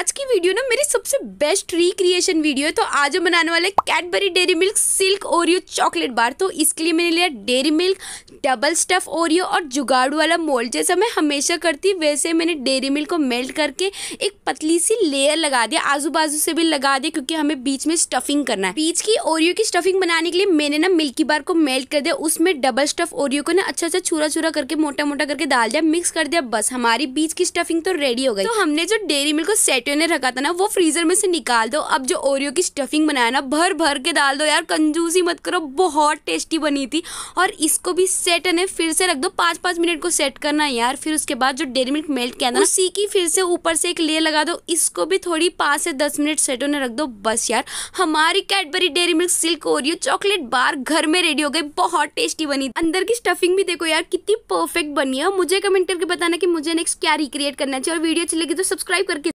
आज की वीडियो ना मेरी सबसे बेस्ट रिक्रिएशन वीडियो है तो आज हम बनाने वाले Cadbury Dairy Milk Silk Oreo chocolate bar तो इसके लिए मैंने लिया Dairy Milk double stuff Oreo और जुगाड़ू वाला मोल्ड जैसा मैं हमेशा करती वैसे मैंने डेरी मिल्क को मेल्ट करके एक पतली सी लेयर लगा दिया आजू बाजू से भी लगा दिया क्योंकि हमें बीच में स्टफिंग करना है बीच की ओरियो की स्टफिंग बनाने के लिए मैंने ना मिल्की बार को मेल्ट कर दिया उसमें डबल स्टफ ओरियो को ना अच्छा अच्छा छूरा छूरा करके मोटा मोटा करके डाल दिया मिक्स कर दिया बस हमारी बीच की स्टफिंग तो रेडी हो गई तो हमने जो डेरी मिल्क को सेट बच्चे ने रखा था ना वो फ्रीज़र में से निकाल दो अब जो ओरियो की स्टफिंग बनाया ना भर भर के डाल दो यार कंजूसी मत करो बहुत टेस्टी बनी थी और इसको भी सेट है फिर से रख दो पाँच पाँच मिनट को सेट करना है यार फिर उसके बाद जो डेरी मिल्क मेल्ट किया था उसी की फिर से ऊपर से एक लेयर लगा दो इसको भी थोड़ी पाँच से दस मिनट सेट होने रख दो बस यार हमारी Cadbury Dairy Milk Silk Oreo chocolate bar घर में रेडी हो गई बहुत टेस्टी बनी अंदर की स्टफिंग भी देखो यार कितनी परफेक्ट बनी है मुझे कमेंट करके बताना कि मुझे नेक्स्ट क्या रिक्रिएट करना चाहिए और वीडियो अच्छी लगी तो सब्सक्राइब करके